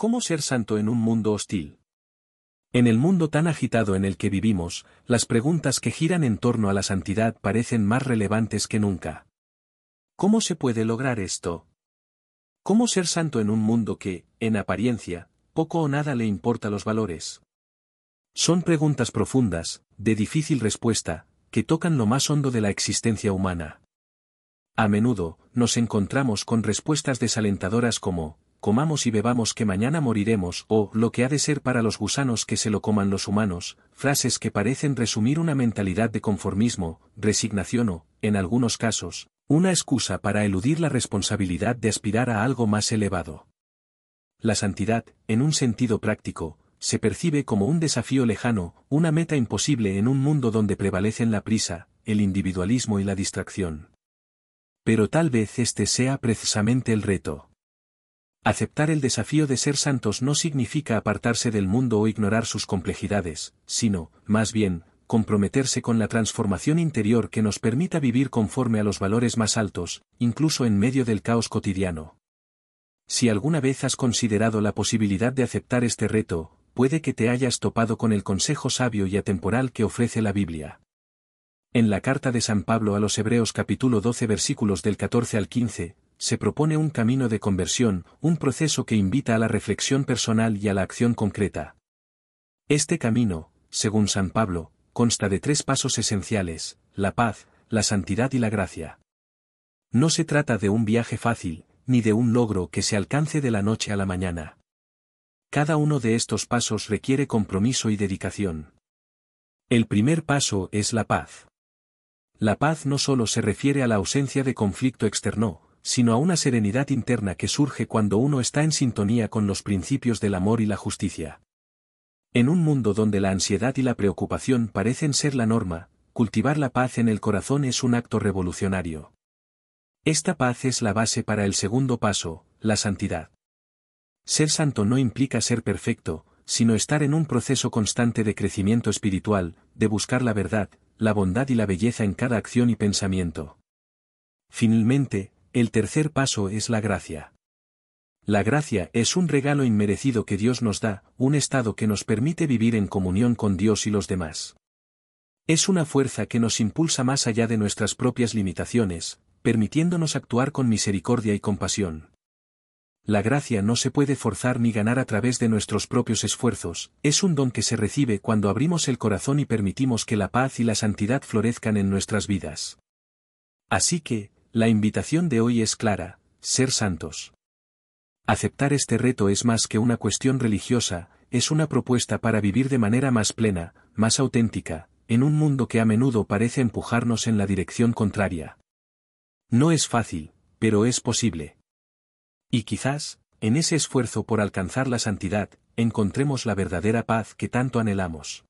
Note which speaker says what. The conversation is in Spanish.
Speaker 1: ¿Cómo ser santo en un mundo hostil? En el mundo tan agitado en el que vivimos, las preguntas que giran en torno a la santidad parecen más relevantes que nunca. ¿Cómo se puede lograr esto? ¿Cómo ser santo en un mundo que, en apariencia, poco o nada le importa los valores? Son preguntas profundas, de difícil respuesta, que tocan lo más hondo de la existencia humana. A menudo, nos encontramos con respuestas desalentadoras como, comamos y bebamos que mañana moriremos o lo que ha de ser para los gusanos que se lo coman los humanos, frases que parecen resumir una mentalidad de conformismo, resignación o, en algunos casos, una excusa para eludir la responsabilidad de aspirar a algo más elevado. La santidad, en un sentido práctico, se percibe como un desafío lejano, una meta imposible en un mundo donde prevalecen la prisa, el individualismo y la distracción. Pero tal vez este sea precisamente el reto. Aceptar el desafío de ser santos no significa apartarse del mundo o ignorar sus complejidades, sino, más bien, comprometerse con la transformación interior que nos permita vivir conforme a los valores más altos, incluso en medio del caos cotidiano. Si alguna vez has considerado la posibilidad de aceptar este reto, puede que te hayas topado con el consejo sabio y atemporal que ofrece la Biblia. En la carta de San Pablo a los Hebreos capítulo 12 versículos del 14 al 15, se propone un camino de conversión, un proceso que invita a la reflexión personal y a la acción concreta. Este camino, según San Pablo, consta de tres pasos esenciales, la paz, la santidad y la gracia. No se trata de un viaje fácil, ni de un logro que se alcance de la noche a la mañana. Cada uno de estos pasos requiere compromiso y dedicación. El primer paso es la paz. La paz no solo se refiere a la ausencia de conflicto externo, sino a una serenidad interna que surge cuando uno está en sintonía con los principios del amor y la justicia. En un mundo donde la ansiedad y la preocupación parecen ser la norma, cultivar la paz en el corazón es un acto revolucionario. Esta paz es la base para el segundo paso, la santidad. Ser santo no implica ser perfecto, sino estar en un proceso constante de crecimiento espiritual, de buscar la verdad, la bondad y la belleza en cada acción y pensamiento. Finalmente, el tercer paso es la gracia. La gracia es un regalo inmerecido que Dios nos da, un estado que nos permite vivir en comunión con Dios y los demás. Es una fuerza que nos impulsa más allá de nuestras propias limitaciones, permitiéndonos actuar con misericordia y compasión. La gracia no se puede forzar ni ganar a través de nuestros propios esfuerzos, es un don que se recibe cuando abrimos el corazón y permitimos que la paz y la santidad florezcan en nuestras vidas. Así que, la invitación de hoy es clara, ser santos. Aceptar este reto es más que una cuestión religiosa, es una propuesta para vivir de manera más plena, más auténtica, en un mundo que a menudo parece empujarnos en la dirección contraria. No es fácil, pero es posible. Y quizás, en ese esfuerzo por alcanzar la santidad, encontremos la verdadera paz que tanto anhelamos.